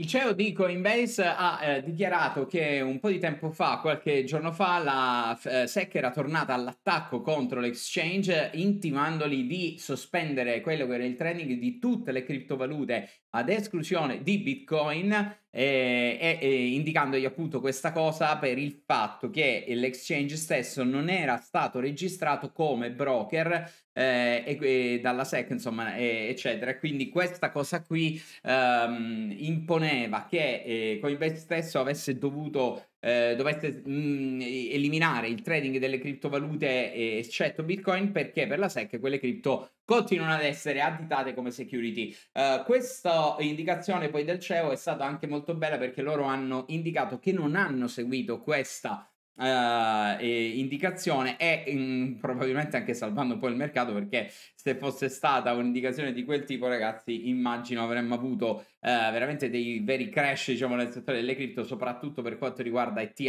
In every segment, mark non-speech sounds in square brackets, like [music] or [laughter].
Il CEO di Coinbase ha eh, dichiarato che un po' di tempo fa, qualche giorno fa, la eh, SEC era tornata all'attacco contro l'exchange intimandoli di sospendere quello che era il trading di tutte le criptovalute ad esclusione di Bitcoin eh, e, e indicandogli appunto questa cosa per il fatto che l'exchange stesso non era stato registrato come broker eh, e, e, dalla SEC insomma e, eccetera quindi questa cosa qui ehm, imponeva che eh, Coinbase stesso avesse dovuto eh, mh, mm, eliminare il trading delle criptovalute eh, eccetto Bitcoin perché per la SEC quelle cripto continuano ad essere additate come security. Uh, questa indicazione poi del CEO è stata anche molto bella perché loro hanno indicato che non hanno seguito questa Uh, indicazione e in, probabilmente anche salvando un po' il mercato perché se fosse stata un'indicazione di quel tipo ragazzi immagino avremmo avuto uh, veramente dei veri crash diciamo nel settore delle cripto soprattutto per quanto riguarda ETH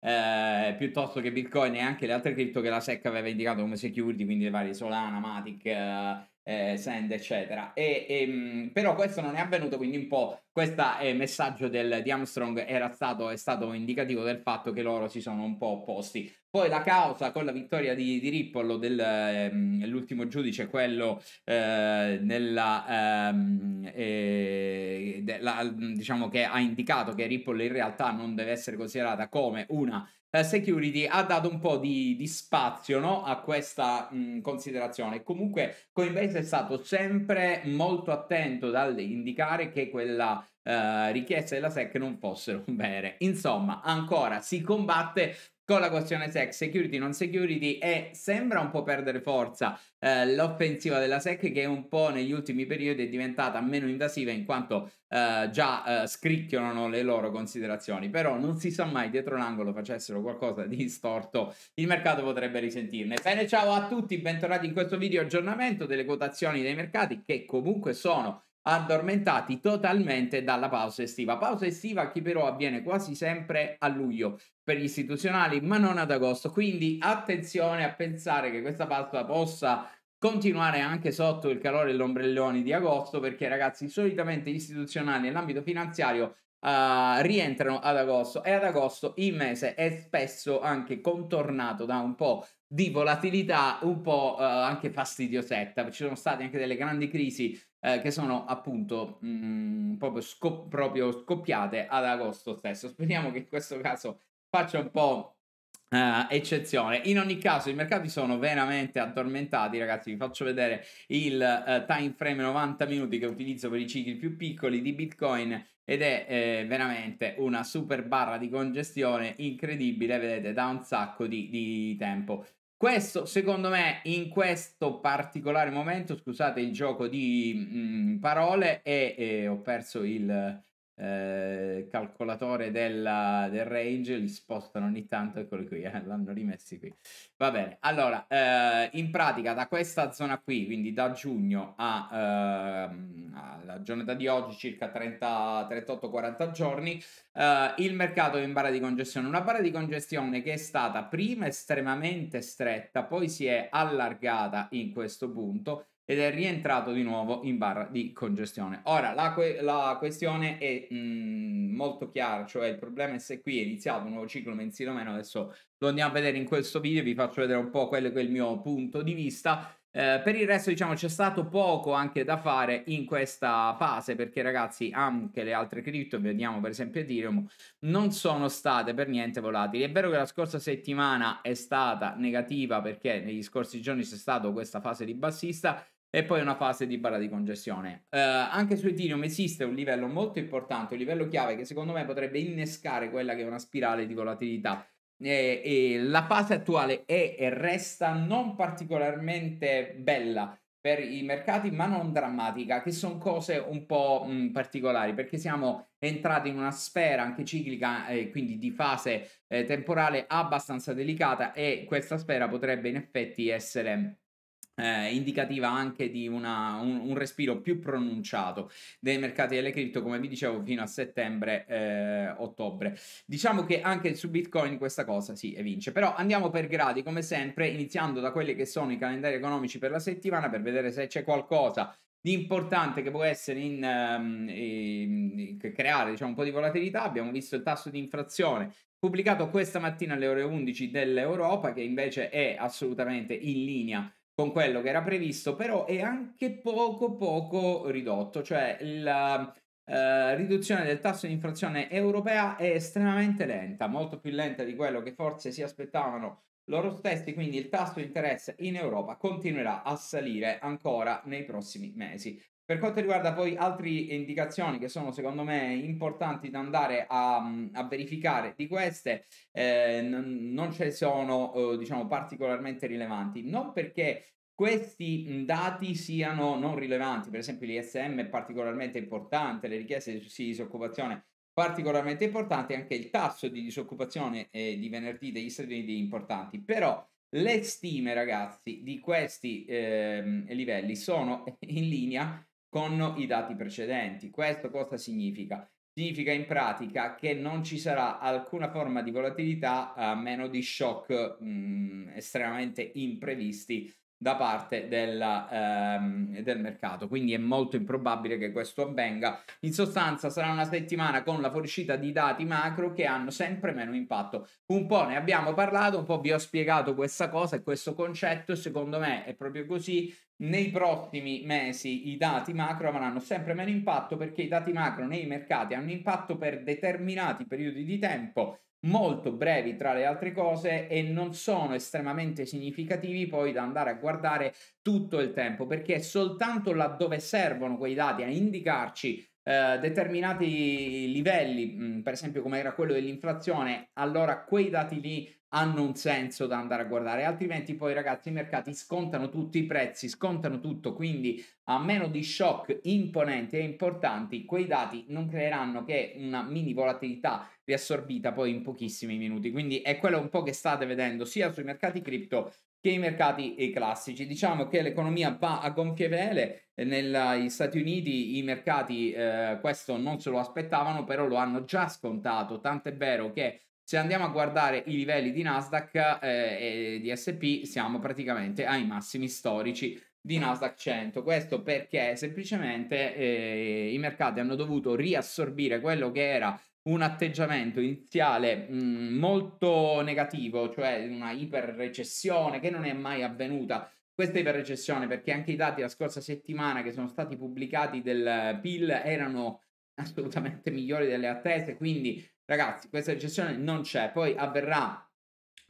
eh, piuttosto che Bitcoin e anche le altre cripto che la SEC aveva indicato come security, quindi le varie Solana, Matic, eh, eh, Sand, eccetera. E, e, ehm, però questo non è avvenuto, quindi un po' questo eh, messaggio del, di Armstrong era stato, è stato indicativo del fatto che loro si sono un po' opposti. Poi la causa con la vittoria di, di Rippolo dell'ultimo ehm, giudice, quello eh, nella, ehm, eh, de, la, diciamo che ha indicato che Ripple in realtà non deve essere considerata come una eh, security ha dato un po' di, di spazio no? a questa mh, considerazione. Comunque Coinbase è stato sempre molto attento dall'indicare che quella Uh, eh, richieste della SEC non fossero [laughs] vere. Insomma, ancora si combatte con la questione SEC, security, non security e sembra un po' perdere forza eh, l'offensiva della SEC che un po' negli ultimi periodi è diventata meno invasiva in quanto eh, già eh, scricchiolano le loro considerazioni, però non si sa mai dietro l'angolo facessero qualcosa di storto, il mercato potrebbe risentirne. Bene, ciao a tutti, bentornati in questo video aggiornamento delle quotazioni dei mercati che comunque sono addormentati totalmente dalla pausa estiva. Pausa estiva che però avviene quasi sempre a luglio per gli istituzionali, ma non ad agosto. Quindi attenzione a pensare che questa pausa possa continuare anche sotto il calore e dell'ombrellone di agosto perché ragazzi solitamente gli istituzionali nell'ambito finanziario uh, rientrano ad agosto e ad agosto il mese è spesso anche contornato da un po' di volatilità un po' uh, anche fastidiosetta, ci sono state anche delle grandi crisi uh, che sono appunto mh, mm, proprio, scop- proprio scoppiate ad agosto stesso. Speriamo che in questo caso faccia un po' Uh, eccezione. In ogni caso, i mercati sono veramente addormentati, ragazzi. Vi faccio vedere il uh, time frame 90 minuti che utilizzo per i cicli più piccoli di Bitcoin ed è eh, veramente una super barra di congestione incredibile, vedete, da un sacco di, di tempo. Questo, secondo me, in questo particolare momento, scusate il gioco di mh, mm, parole, e eh, ho perso il eh, calcolatore della, del range, li spostano ogni tanto, eccoli qui, eh, l'hanno rimessi qui. Va bene, allora, eh, in pratica da questa zona qui, quindi da giugno a, ehm, alla giornata di oggi, circa 38-40 giorni, eh, il mercato è in barra di congestione, una barra di congestione che è stata prima estremamente stretta, poi si è allargata in questo punto, ed è rientrato di nuovo in barra di congestione. Ora, la, que- la questione è mh, mm, molto chiara, cioè il problema è se qui è iniziato un nuovo ciclo mensile o meno, adesso lo andiamo a vedere in questo video, vi faccio vedere un po' quello che è il mio punto di vista. Eh, per il resto, diciamo, c'è stato poco anche da fare in questa fase perché, ragazzi, anche le altre cripto, vediamo per esempio Ethereum, non sono state per niente volatili. È vero che la scorsa settimana è stata negativa perché negli scorsi giorni c'è stata questa fase di bassista, e poi una fase di barra di congestione. Eh, anche su Ethereum esiste un livello molto importante, un livello chiave che secondo me potrebbe innescare quella che è una spirale di volatilità. E, e la fase attuale è e resta non particolarmente bella per i mercati, ma non drammatica, che sono cose un po' mh, mm, particolari, perché siamo entrati in una sfera anche ciclica, eh, quindi di fase eh, temporale abbastanza delicata e questa sfera potrebbe in effetti essere eh, indicativa anche di una, un, un, respiro più pronunciato dei mercati delle cripto, come vi dicevo, fino a settembre-ottobre. Eh, diciamo che anche su Bitcoin questa cosa si sì, evince. Però andiamo per gradi, come sempre, iniziando da quelli che sono i calendari economici per la settimana per vedere se c'è qualcosa di importante che può essere in, ehm, in ehm, creare diciamo, un po' di volatilità. Abbiamo visto il tasso di inflazione pubblicato questa mattina alle ore 11 dell'Europa, che invece è assolutamente in linea con quello che era previsto, però è anche poco poco ridotto, cioè la eh, riduzione del tasso di inflazione europea è estremamente lenta, molto più lenta di quello che forse si aspettavano loro stessi, quindi il tasso di interesse in Europa continuerà a salire ancora nei prossimi mesi. Per quanto riguarda poi altre indicazioni che sono secondo me importanti da andare a, a verificare di queste, eh, n- non ce ne sono eh, diciamo particolarmente rilevanti, non perché questi dati siano non rilevanti, per esempio l'ISM è particolarmente importante, le richieste di disoccupazione particolarmente importanti, anche il tasso di disoccupazione eh, di venerdì degli Stati Uniti è importante, però le stime ragazzi di questi eh, livelli sono in linea con i dati precedenti. Questo cosa significa? Significa in pratica che non ci sarà alcuna forma di volatilità a meno di shock mh, mm, estremamente imprevisti da parte della, ehm, del mercato. Quindi è molto improbabile che questo avvenga. In sostanza sarà una settimana con la fuoriuscita di dati macro che hanno sempre meno impatto. Un po' ne abbiamo parlato, un po' vi ho spiegato questa cosa e questo concetto. Secondo me è proprio così nei prossimi mesi i dati macro avranno sempre meno impatto perché i dati macro nei mercati hanno impatto per determinati periodi di tempo molto brevi tra le altre cose e non sono estremamente significativi poi da andare a guardare tutto il tempo perché soltanto laddove servono quei dati a indicarci eh, determinati livelli, mm, per esempio come era quello dell'inflazione, allora quei dati lì hanno un senso da andare a guardare, altrimenti poi ragazzi i mercati scontano tutti i prezzi, scontano tutto, quindi a meno di shock imponenti e importanti, quei dati non creeranno che una mini volatilità riassorbita poi in pochissimi minuti. Quindi è quello un po' che state vedendo sia sui mercati cripto che i mercati classici. Diciamo che l'economia va a gonfie vele, eh, negli Stati Uniti i mercati eh, questo non se lo aspettavano, però lo hanno già scontato, tant'è vero che se andiamo a guardare i livelli di Nasdaq eh, e di SP siamo praticamente ai massimi storici di mm. Nasdaq 100. Questo perché semplicemente eh, i mercati hanno dovuto riassorbire quello che era un atteggiamento iniziale mh, mm, molto negativo, cioè una iperrecessione che non è mai avvenuta. Questa iperrecessione perché anche i dati la scorsa settimana che sono stati pubblicati del PIL erano assolutamente migliori delle attese, quindi ragazzi, questa recessione non c'è, poi avverrà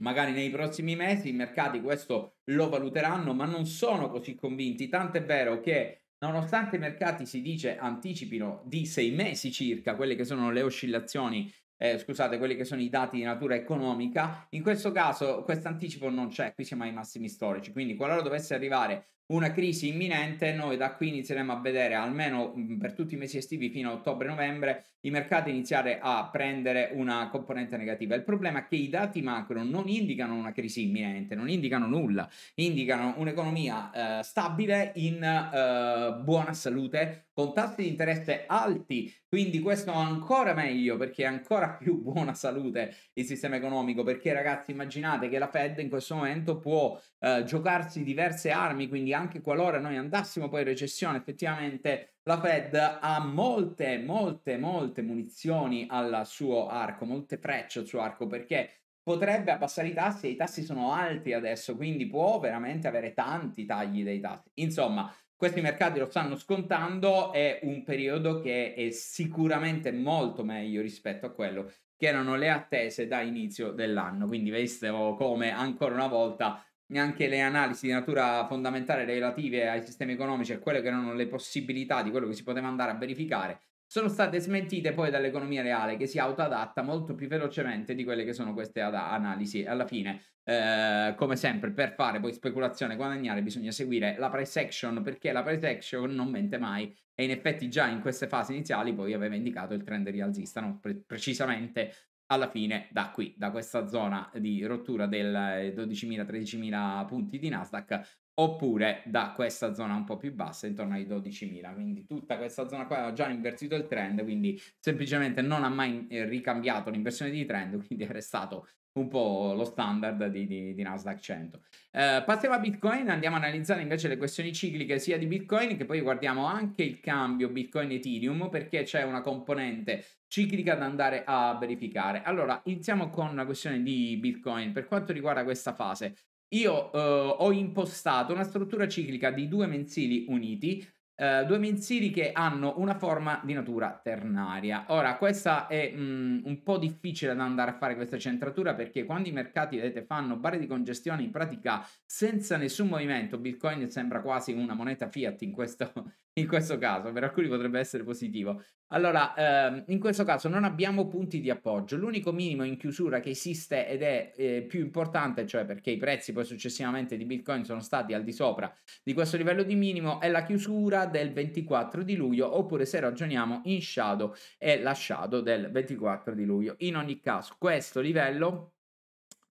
Magari nei prossimi mesi i mercati questo lo valuteranno, ma non sono così convinti, tant'è vero che nonostante i mercati si dice anticipino di sei mesi circa quelle che sono le oscillazioni eh, scusate, quelli che sono i dati di natura economica, in questo caso questo anticipo non c'è, qui siamo ai massimi storici, quindi qualora dovesse arrivare una crisi imminente, noi da qui inizieremo a vedere almeno mm, per tutti i mesi estivi fino a ottobre-novembre i mercati iniziare a prendere una componente negativa. Il problema è che i dati macro non indicano una crisi imminente, non indicano nulla, indicano un'economia eh, stabile in eh, buona salute con tassi di interesse alti, quindi questo ancora meglio perché è ancora [laughs] più buona salute il sistema economico, perché ragazzi immaginate che la Fed in questo momento può eh, giocarsi diverse armi, quindi anche qualora noi andassimo poi in recessione, effettivamente la Fed ha molte, molte, molte munizioni al suo arco, molte frecce al suo arco, perché potrebbe abbassare i tassi e i tassi sono alti adesso, quindi può veramente avere tanti tagli dei tassi. Insomma, questi mercati lo stanno scontando, è un periodo che è sicuramente molto meglio rispetto a quello che erano le attese da inizio dell'anno. Quindi vedete come ancora una volta neanche le analisi di natura fondamentale relative ai sistemi economici e quelle che erano le possibilità di quello che si poteva andare a verificare sono state smentite poi dall'economia reale che si autoadatta molto più velocemente di quelle che sono queste ada- analisi. Alla fine, eh, come sempre, per fare poi speculazione guadagnare bisogna seguire la price action perché la price action non mente mai e in effetti già in queste fasi iniziali poi aveva indicato il trend rialzista, no? Pre- precisamente alla fine da qui, da questa zona di rottura del 12.000-13.000 eh, punti di Nasdaq oppure da questa zona un po' più bassa intorno ai 12.000 quindi tutta questa zona qua ha già invertito il trend quindi semplicemente non ha mai eh, ricambiato l'inversione di trend [laughs] quindi è restato un po' lo standard di, di, di Nasdaq 100. Eh, passiamo a Bitcoin, andiamo a analizzare invece le questioni cicliche sia di Bitcoin che poi guardiamo anche il cambio Bitcoin-Ethereum perché c'è una componente ciclica da andare a verificare. Allora, iniziamo con la questione di Bitcoin. Per quanto riguarda questa fase, io eh, ho impostato una struttura ciclica di due mensili uniti Uh, due mensili che hanno una forma di natura ternaria. Ora, questa è mh, mm, un po' difficile da andare a fare questa centratura perché quando i mercati, vedete, fanno barre di congestione in pratica senza nessun movimento, Bitcoin sembra quasi una moneta fiat in questo, in questo caso, per alcuni potrebbe essere positivo. Allora, ehm, in questo caso non abbiamo punti di appoggio, l'unico minimo in chiusura che esiste ed è eh, più importante, cioè perché i prezzi poi successivamente di Bitcoin sono stati al di sopra di questo livello di minimo, è la chiusura del 24 di luglio, oppure se ragioniamo in shadow è la shadow del 24 di luglio. In ogni caso, questo livello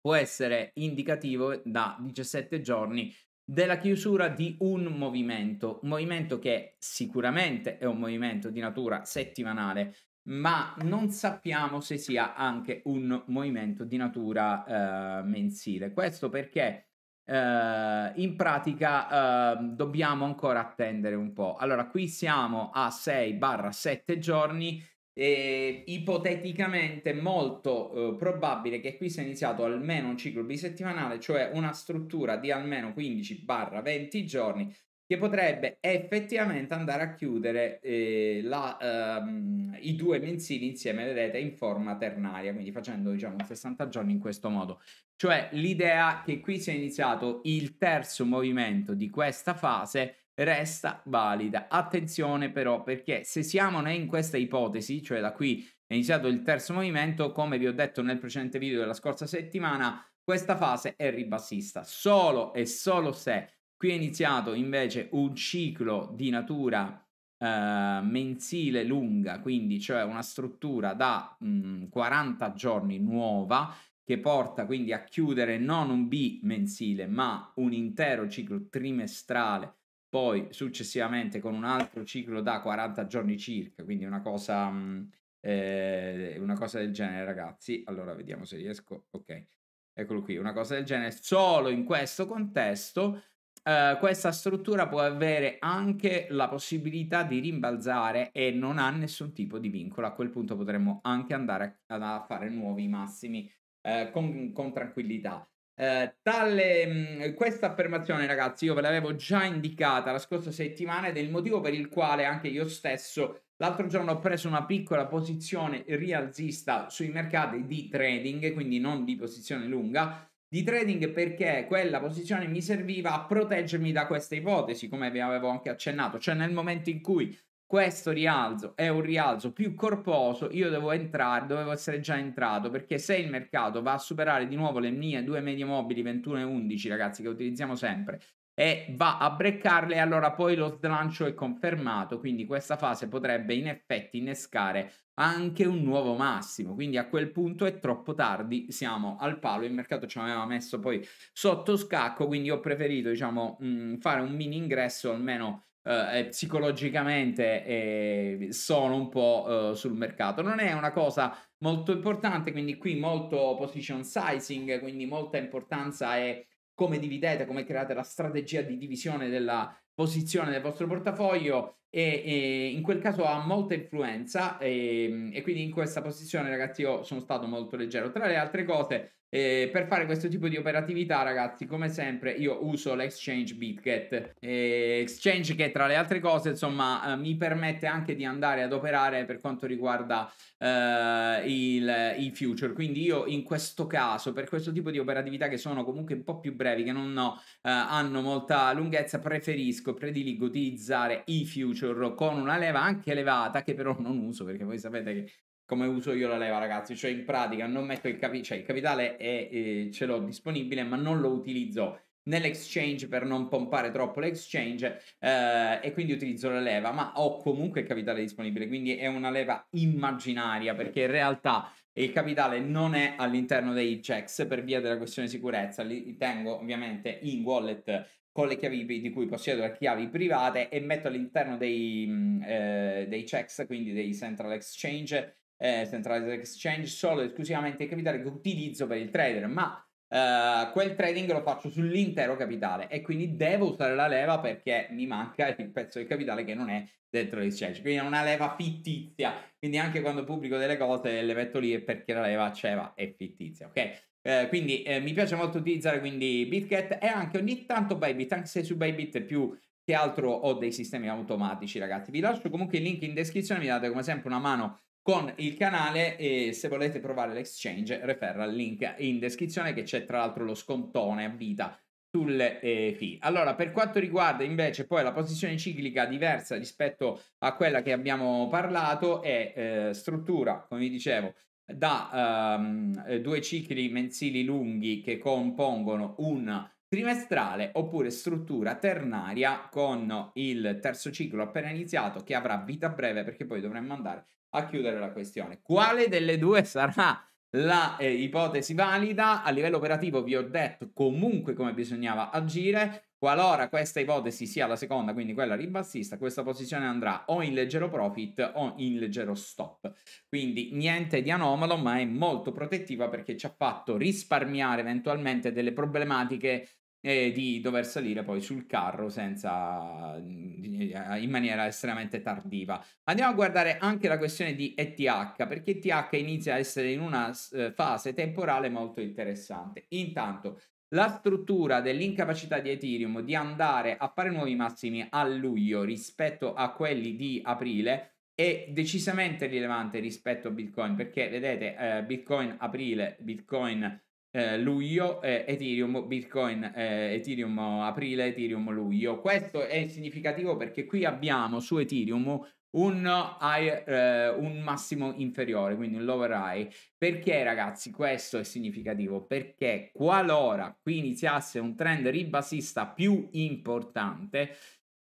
può essere indicativo da 17 giorni della chiusura di un movimento, un movimento che sicuramente è un movimento di natura settimanale, ma non sappiamo se sia anche un movimento di natura eh, mensile. Questo perché eh, in pratica eh, dobbiamo ancora attendere un po'. Allora, qui siamo a 6-7 giorni e ehm, ipoteticamente molto eh, probabile che qui sia iniziato almeno un ciclo bisettimanale, cioè una struttura di almeno 15-20 giorni che potrebbe effettivamente andare a chiudere eh, la, ehm, i due mensili insieme, vedete, in forma ternaria, quindi facendo diciamo 60 giorni in questo modo. Cioè l'idea che qui sia iniziato il terzo movimento di questa fase resta valida. Attenzione però perché se siamo in questa ipotesi, cioè da qui è iniziato il terzo movimento, come vi ho detto nel precedente video della scorsa settimana, questa fase è ribassista, solo e solo se qui è iniziato invece un ciclo di natura eh, mensile lunga, quindi cioè una struttura da mh, mm, 40 giorni nuova che porta quindi a chiudere non un B mensile, ma un intero ciclo trimestrale poi successivamente con un altro ciclo da 40 giorni circa, quindi una cosa, mm, eh, una cosa del genere ragazzi, allora vediamo se riesco, ok, eccolo qui, una cosa del genere, solo in questo contesto eh, questa struttura può avere anche la possibilità di rimbalzare e non ha nessun tipo di vincolo, a quel punto potremmo anche andare a, a fare nuovi massimi eh, con, con tranquillità. Eh, tale, mh, questa affermazione, ragazzi, io ve l'avevo già indicata la scorsa settimana ed è il motivo per il quale anche io stesso l'altro giorno ho preso una piccola posizione rialzista sui mercati di trading, quindi non di posizione lunga, di trading perché quella posizione mi serviva a proteggermi da questa ipotesi, come vi avevo anche accennato, cioè nel momento in cui questo rialzo è un rialzo più corposo, io devo entrare, dovevo essere già entrato, perché se il mercato va a superare di nuovo le mie due medie mobili 21 e 11, ragazzi, che utilizziamo sempre, e va a breccarle, allora poi lo slancio è confermato, quindi questa fase potrebbe in effetti innescare anche un nuovo massimo, quindi a quel punto è troppo tardi, siamo al palo, il mercato ci aveva messo poi sotto scacco, quindi ho preferito, diciamo, mm, fare un mini ingresso almeno eh, eh, psicologicamente eh, sono un po' eh, sul mercato. Non è una cosa molto importante, quindi qui molto position sizing, quindi molta importanza è come dividete, come create la strategia di divisione della posizione del vostro portafoglio e, e in quel caso ha molta influenza e, ehm, e, quindi in questa posizione ragazzi io sono stato molto leggero. Tra le altre cose eh, per fare questo tipo di operatività, ragazzi, come sempre, io uso l'exchange BitGet, eh, exchange che tra le altre cose, insomma, eh, mi permette anche di andare ad operare per quanto riguarda eh, il, i future. Quindi io in questo caso, per questo tipo di operatività che sono comunque un po' più brevi, che non ho, eh, hanno molta lunghezza, preferisco, prediligo utilizzare i future con una leva anche elevata, che però non uso perché voi sapete che come uso io la leva, ragazzi. Cioè, in pratica non metto il capitale, cioè il capitale è, eh, ce l'ho disponibile, ma non lo utilizzo nell'exchange per non pompare troppo l'exchange eh, e quindi utilizzo la leva, ma ho comunque il capitale disponibile, quindi è una leva immaginaria perché in realtà il capitale non è all'interno dei checks per via della questione sicurezza, li tengo ovviamente in wallet con le chiavi di cui possiedo le chiavi private e metto all'interno dei, mm, eh, dei checks, quindi dei central exchange eh, Central Exchange solo ed esclusivamente il capitale che utilizzo per il trader, ma eh, quel trading lo faccio sull'intero capitale e quindi devo usare la leva perché mi manca il pezzo di capitale che non è dentro l'exchange, quindi è una leva fittizia, quindi anche quando pubblico delle cose le metto lì perché la leva c'è, c'era è fittizia, ok? Eh, quindi eh, mi piace molto utilizzare quindi BitGet e anche ogni tanto Bybit, anche se su Bybit più che altro ho dei sistemi automatici ragazzi. Vi lascio comunque il link in descrizione, mi date come sempre una mano con il canale e se volete provare l'exchange referral link in descrizione che c'è tra l'altro lo scontone a vita sulle eh, fee. Allora, per quanto riguarda invece poi la posizione ciclica diversa rispetto a quella che abbiamo parlato è eh, struttura, come vi dicevo, da ehm, due cicli mensili lunghi che compongono un trimestrale oppure struttura ternaria con il terzo ciclo appena iniziato che avrà vita breve perché poi dovremmo andare a chiudere la questione. Quale delle due sarà la eh, ipotesi valida? A livello operativo vi ho detto comunque come bisognava agire. Qualora questa ipotesi sia la seconda, quindi quella ribassista, questa posizione andrà o in leggero profit o in leggero stop. Quindi niente di anomalo, ma è molto protettiva perché ci ha fatto risparmiare eventualmente delle problematiche e di dover salire poi sul carro senza, in maniera estremamente tardiva. Andiamo a guardare anche la questione di ETH, perché ETH inizia a essere in una eh, fase temporale molto interessante. Intanto, la struttura dell'incapacità di Ethereum di andare a fare nuovi massimi a luglio rispetto a quelli di aprile è decisamente rilevante rispetto a Bitcoin perché vedete eh, Bitcoin aprile, Bitcoin eh, luglio, eh, Ethereum, Bitcoin, eh, Ethereum aprile, Ethereum luglio. Questo è significativo perché qui abbiamo su Ethereum un, high, eh, un massimo inferiore, quindi un lower high. Perché ragazzi questo è significativo? Perché qualora qui iniziasse un trend ribassista più importante,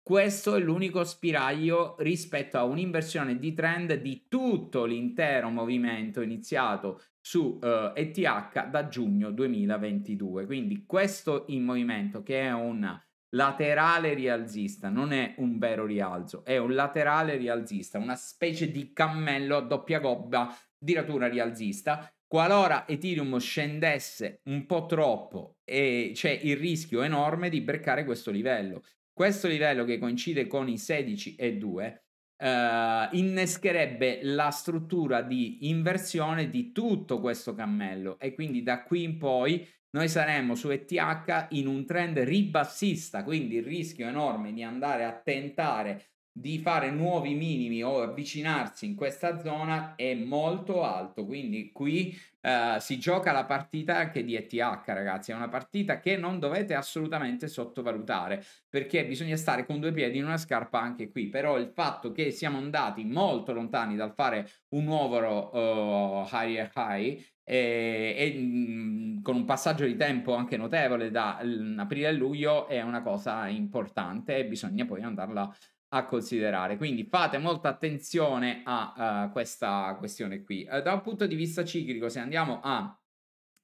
questo è l'unico spiraglio rispetto a un'inversione di trend di tutto l'intero movimento iniziato su uh, eh, ETH da giugno 2022. Quindi questo in movimento che è un laterale rialzista, non è un vero rialzo, è un laterale rialzista, una specie di cammello a doppia gobba di ratura rialzista. Qualora Ethereum scendesse un po' troppo, eh, c'è il rischio enorme di breccare questo livello. Questo livello che coincide con i 16 e 2 Uh, eh, innescherebbe la struttura di inversione di tutto questo cammello e quindi da qui in poi noi saremmo su ETH in un trend ribassista, quindi il rischio enorme di andare a tentare di fare nuovi minimi o avvicinarsi in questa zona è molto alto. Quindi qui uh, si gioca la partita anche di ETH, ragazzi. È una partita che non dovete assolutamente sottovalutare perché bisogna stare con due piedi in una scarpa anche qui. Però il fatto che siamo andati molto lontani dal fare un nuovo uh, eh, higher high e, eh, e mh, mm, con un passaggio di tempo anche notevole da l- mm, aprile a luglio è una cosa importante e bisogna poi andarla a considerare. Quindi fate molta attenzione a uh, questa questione qui. Uh, da un punto di vista ciclico, se andiamo a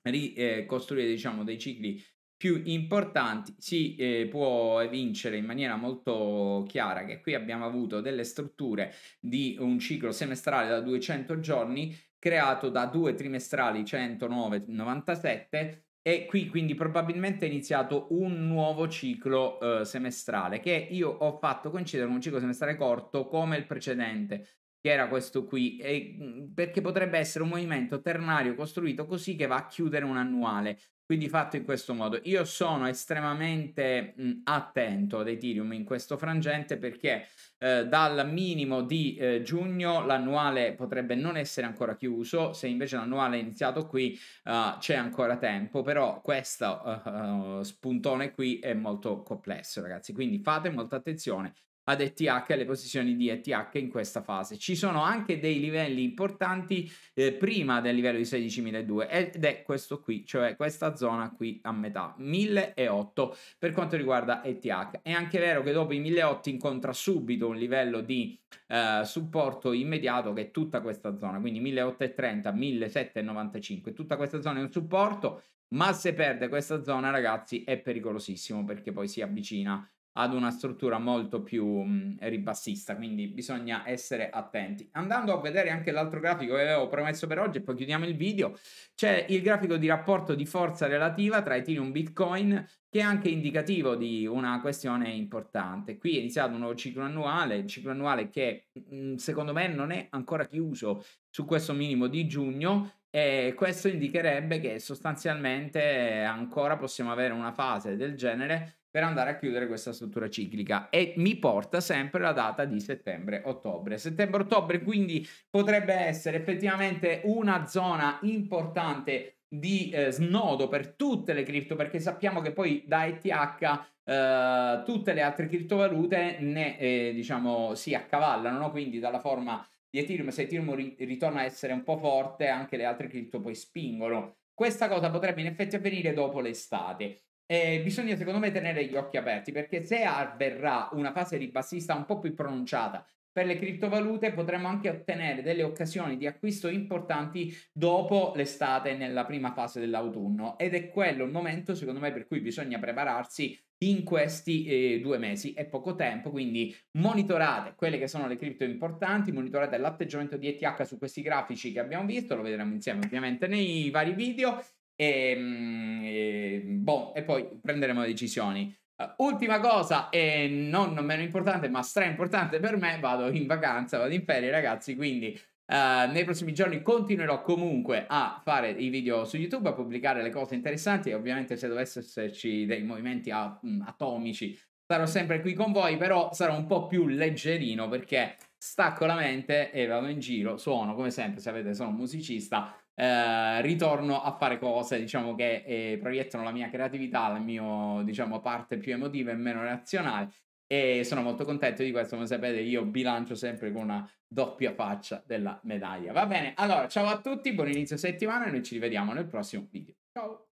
ricostruire, eh, diciamo, dei cicli più importanti, si eh, può evincere in maniera molto chiara che qui abbiamo avuto delle strutture di un ciclo semestrale da 200 giorni creato da due trimestrali 109-97 e qui quindi probabilmente è iniziato un nuovo ciclo eh, semestrale che io ho fatto coincidere con un ciclo semestrale corto come il precedente, che era questo qui, e, mm, perché potrebbe essere un movimento ternario costruito così che va a chiudere un annuale. Quindi fatto in questo modo, io sono estremamente mh, attento ad Ethereum in questo frangente perché eh, dal minimo di eh, giugno l'annuale potrebbe non essere ancora chiuso, se invece l'annuale è iniziato qui uh, c'è ancora tempo, però questo uh, uh, spuntone qui è molto complesso ragazzi, quindi fate molta attenzione ad ETH, alle posizioni di ETH in questa fase. Ci sono anche dei livelli importanti eh, prima del livello di 16.002 ed è questo qui, cioè questa zona qui a metà, 1.008 per quanto riguarda ETH. È anche vero che dopo i 1.008 incontra subito un livello di eh, supporto immediato che è tutta questa zona, quindi 1.830, 1.795, tutta questa zona è un supporto, ma se perde questa zona ragazzi è pericolosissimo perché poi si avvicina ad una struttura molto più mh, ribassista, quindi bisogna essere attenti. Andando a vedere anche l'altro grafico che avevo promesso per oggi poi chiudiamo il video, c'è il grafico di rapporto di forza relativa tra Ethereum e Bitcoin che è anche indicativo di una questione importante. Qui è iniziato un nuovo ciclo annuale, il ciclo annuale che mh, secondo me non è ancora chiuso su questo minimo di giugno e questo indicherebbe che sostanzialmente ancora possiamo avere una fase del genere per andare a chiudere questa struttura ciclica e mi porta sempre la data di settembre-ottobre. Settembre-ottobre quindi potrebbe essere effettivamente una zona importante di eh, snodo per tutte le cripto perché sappiamo che poi da ETH eh, tutte le altre criptovalute ne eh, diciamo si accavallano no? quindi dalla forma di Ethereum se Ethereum ri- ritorna a essere un po' forte anche le altre cripto poi spingono questa cosa potrebbe in effetti avvenire dopo l'estate eh, bisogna secondo me tenere gli occhi aperti perché se avverrà una fase ribassista un po' più pronunciata per le criptovalute potremmo anche ottenere delle occasioni di acquisto importanti dopo l'estate nella prima fase dell'autunno ed è quello il momento secondo me per cui bisogna prepararsi in questi eh, due mesi è poco tempo quindi monitorate quelle che sono le cripto importanti monitorate l'atteggiamento di ETH su questi grafici che abbiamo visto lo vedremo insieme ovviamente nei vari video e, ehm, e, ehm, boh, e poi prenderemo le decisioni. Uh, ultima cosa, e non meno importante, ma stra importante per me, vado in vacanza, vado in ferie ragazzi, quindi Uh, nei prossimi giorni continuerò comunque a fare i video su YouTube, a pubblicare le cose interessanti e ovviamente se dovesse esserci dei movimenti a, mh, mm, atomici sarò sempre qui con voi, però sarò un po' più leggerino perché stacco la mente e vado in giro, suono come sempre, sapete sono un musicista eh, ritorno a fare cose, diciamo, che eh, proiettano la mia creatività, la mia, diciamo, parte più emotiva e meno razionale. E sono molto contento di questo, come sapete io bilancio sempre con una doppia faccia della medaglia. Va bene, allora ciao a tutti, buon inizio settimana e noi ci rivediamo nel prossimo video. Ciao!